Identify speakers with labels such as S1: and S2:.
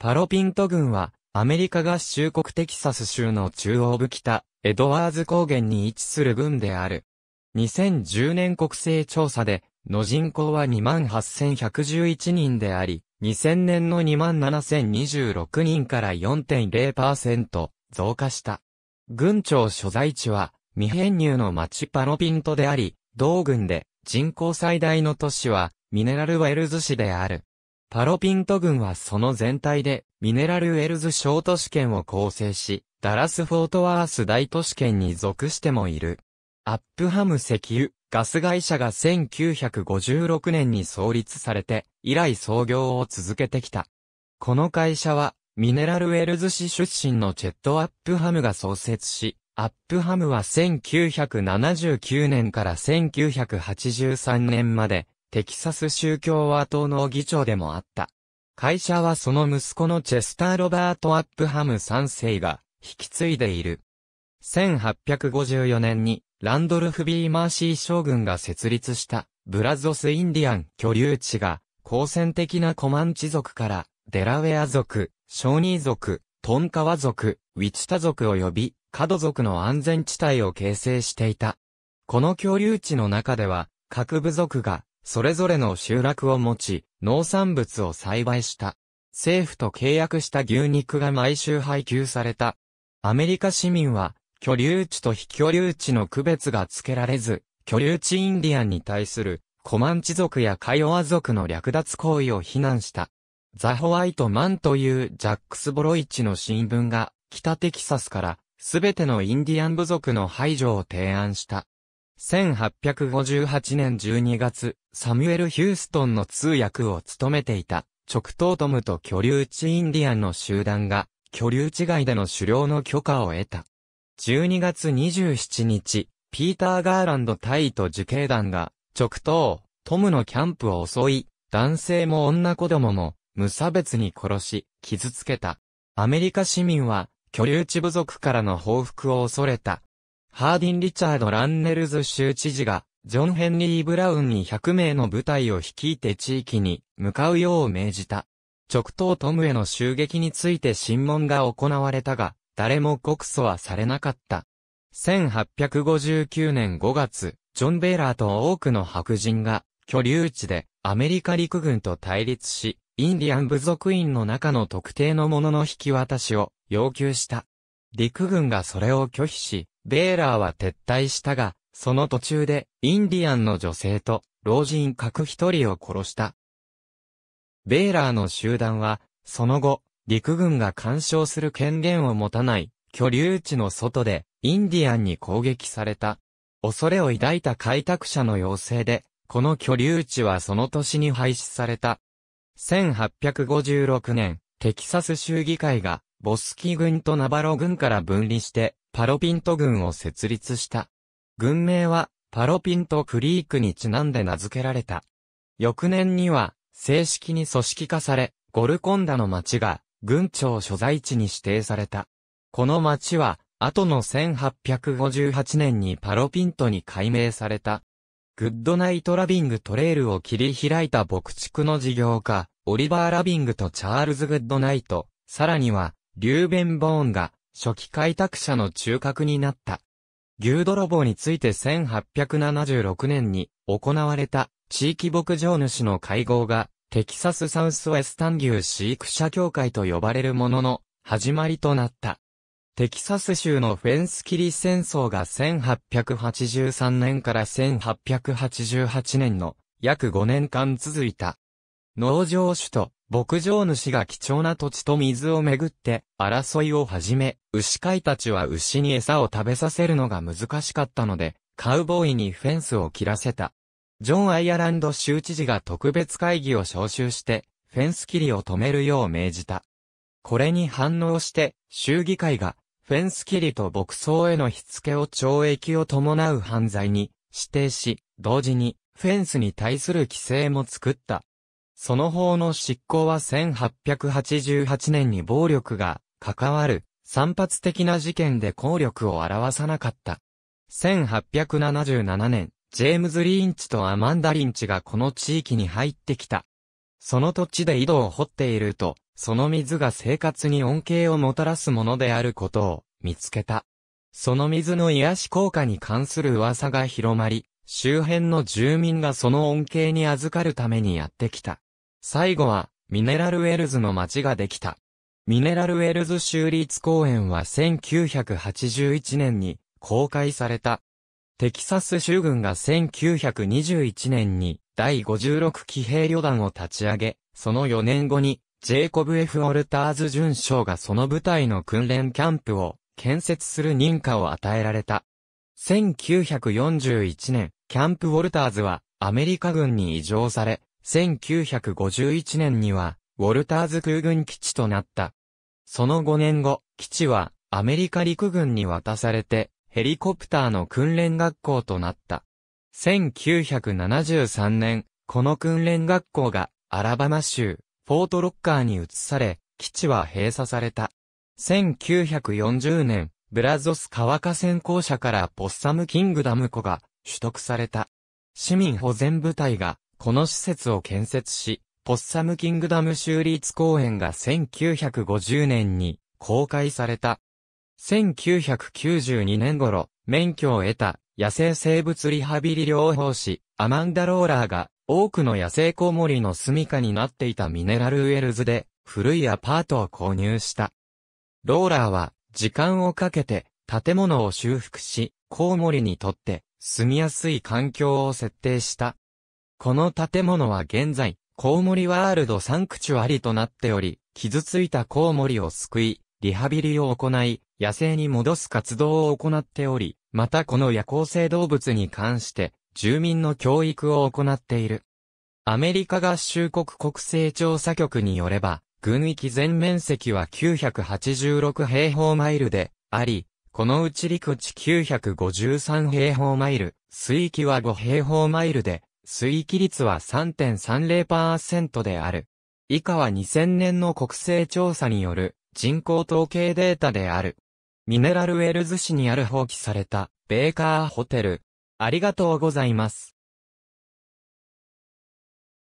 S1: パロピント郡は、アメリカ合衆国テキサス州の中央部北、エドワーズ高原に位置する郡である。2010年国勢調査で、の人口は28,111人であり、2000年の27,026人から4.0%増加した。郡庁所在地は未編入の町パロピントであり、同郡で人口最大の都市はミネラルウェルズ市である。パロピント群はその全体で、ミネラルウェルズ小都市圏を構成し、ダラス・フォートワース大都市圏に属してもいる。アップハム石油、ガス会社が1956年に創立されて、以来創業を続けてきた。この会社は、ミネラルウェルズ市出身のチェット・アップハムが創設し、アップハムは1979年から1983年までテキサス宗教和党の議長でもあった。会社はその息子のチェスター・ロバート・アップハム3世が引き継いでいる。1854年にランドルフ・ビー・マーシー将軍が設立したブラゾス・インディアン居留地が好戦的なコマンチ族からデラウェア族、ショーニー族、トンカワ族、ウィチタ族及びカド族の安全地帯を形成していた。この居留地の中では各部族がそれぞれの集落を持ち、農産物を栽培した。政府と契約した牛肉が毎週配給された。アメリカ市民は、居留地と非居留地の区別がつけられず、居留地インディアンに対するコマンチ族やカイオ族の略奪行為を非難した。ザ・ホワイト・マンというジャックス・ボロイチの新聞が北テキサスからすべてのインディアン部族の排除を提案した。1858年12月、サミュエル・ヒューストンの通訳を務めていた、直頭トムと居留地インディアンの集団が、居留地外での狩猟の許可を得た。12月27日、ピーター・ガーランド隊と受刑団が、直頭、トムのキャンプを襲い、男性も女子供も、無差別に殺し、傷つけた。アメリカ市民は、居留地部族からの報復を恐れた。ハーディン・リチャード・ランネルズ州知事が、ジョン・ヘンリー・ブラウンに100名の部隊を率いて地域に向かうよう命じた。直東トムへの襲撃について審問が行われたが、誰も告訴はされなかった。1859年5月、ジョン・ベーラーと多くの白人が、居留地でアメリカ陸軍と対立し、インディアン部族員の中の特定の者の引き渡しを要求した。陸軍がそれを拒否し、ベーラーは撤退したが、その途中で、インディアンの女性と、老人各一人を殺した。ベーラーの集団は、その後、陸軍が干渉する権限を持たない、居留地の外で、インディアンに攻撃された。恐れを抱いた開拓者の要請で、この居留地はその年に廃止された。1856年、テキサス州議会がボスキ軍とナバロ軍から分離して、パロピント軍を設立した。軍名は、パロピントクリークにちなんで名付けられた。翌年には、正式に組織化され、ゴルコンダの町が、軍庁所在地に指定された。この町は、後の1858年にパロピントに改名された。グッドナイト・ラビングトレイルを切り開いた牧畜の事業家、オリバー・ラビングとチャールズ・グッドナイト、さらには、リューベン・ボーンが初期開拓者の中核になった。牛泥棒について1876年に行われた地域牧場主の会合がテキサスサウスウェスタン牛飼育者協会と呼ばれるものの始まりとなった。テキサス州のフェンス切り戦争が1883年から1888年の約5年間続いた。農場主と牧場主が貴重な土地と水をめぐって、争いを始め、牛飼いたちは牛に餌を食べさせるのが難しかったので、カウボーイにフェンスを切らせた。ジョン・アイアランド州知事が特別会議を招集して、フェンス切りを止めるよう命じた。これに反応して、州議会が、フェンス切りと牧草への火付けを懲役を伴う犯罪に指定し、同時にフェンスに対する規制も作った。その法の執行は1888年に暴力が関わる散発的な事件で効力を表さなかった。1877年、ジェームズ・リンチとアマンダ・リンチがこの地域に入ってきた。その土地で井戸を掘っていると、その水が生活に恩恵をもたらすものであることを見つけた。その水の癒し効果に関する噂が広まり、周辺の住民がその恩恵に預かるためにやってきた。最後は、ミネラルウェルズの街ができた。ミネラルウェルズ州立公園は1981年に公開された。テキサス州軍が1921年に第56騎兵旅団を立ち上げ、その4年後にジェイコブ・ F・ オルターズ巡将がその部隊の訓練キャンプを建設する認可を与えられた。1941年、キャンプ・ウォルターズはアメリカ軍に移譲され、1951年には、ウォルターズ空軍基地となった。その5年後、基地はアメリカ陸軍に渡されて、ヘリコプターの訓練学校となった。1973年、この訓練学校がアラバマ州、フォートロッカーに移され、基地は閉鎖された。1940年、ブラゾス川河川校舎からポッサムキングダム湖が取得された。市民保全部隊がこの施設を建設し、ポッサムキングダム州立公園が1950年に公開された。1992年頃、免許を得た野生生物リハビリ療法士、アマンダ・ローラーが、多くの野生コウモリの住処になっていたミネラルウェルズで、古いアパートを購入した。ローラーは、時間をかけて、建物を修復し、コウモリにとって、住みやすい環境を設定した。この建物は現在、コウモリワールドサンクチュアリとなっており、傷ついたコウモリを救い、リハビリを行い、野生に戻す活動を行っており、またこの夜行性動物に関して、住民の教育を行っている。アメリカ合衆国国勢調査局によれば、軍域全面積は986平方マイルであり、このうち陸地953平方マイル、水域は5平方マイルで水域率は3.30%である。以下は2000年の国勢調査による人口統計データである。ミネラルウェルズ市にある放棄されたベーカーホテル。ありがとうございます。